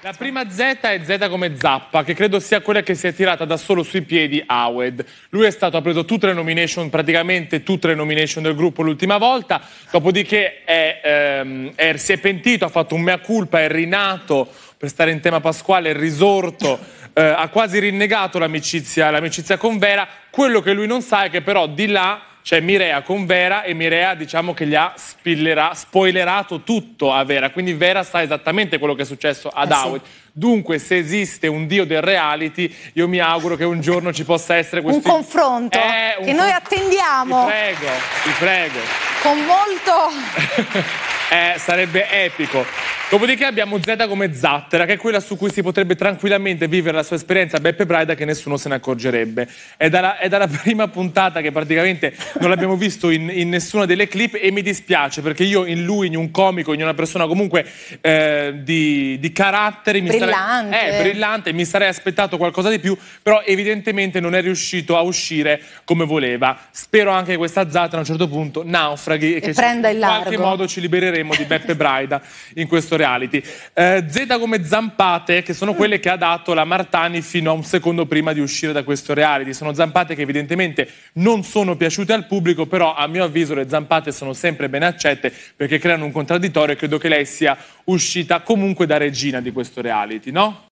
La prima Z è Z come Zappa, che credo sia quella che si è tirata da solo sui piedi Awed. Lui è stato, ha preso tutte le nomination, praticamente tutte le nomination del gruppo l'ultima volta, dopodiché è, ehm, è, si è pentito, ha fatto un mea culpa, è rinato, per stare in tema pasquale, è risorto, eh, ha quasi rinnegato l'amicizia, l'amicizia con Vera. Quello che lui non sa è che però di là c'è Mirea con Vera e Mirea diciamo che gli ha spoilerato tutto a Vera, quindi Vera sa esattamente quello che è successo ad eh Howard. Sì. Dunque, se esiste un dio del reality, io mi auguro che un giorno ci possa essere questo... Un confronto eh, un che con... noi attendiamo. Ti prego, ti prego. Con molto... eh, sarebbe epico. Dopodiché abbiamo Z come zattera, che è quella su cui si potrebbe tranquillamente vivere la sua esperienza Beppe Braida che nessuno se ne accorgerebbe. È dalla, è dalla prima puntata che praticamente non l'abbiamo visto in, in, nessuna delle clip e mi dispiace perché io in lui, in un comico, in una persona comunque eh, di, di carattere... brillante. Sarei, eh, brillante, mi sarei aspettato qualcosa di più, però evidentemente non è riuscito a uscire come voleva. Spero anche che questa zattera a un certo punto naufraghi e, e che ci, in qualche modo ci libereremo di Beppe Braida in questo questo reality. Eh, Z come zampate, che sono mm. quelle che ha dato la Martani fino a un secondo prima di uscire da questo reality. Sono zampate che evidentemente non sono piaciute al pubblico, però a mio avviso le zampate sono sempre ben accette perché creano un contraddittorio e credo che lei sia uscita comunque da regina di questo reality, no?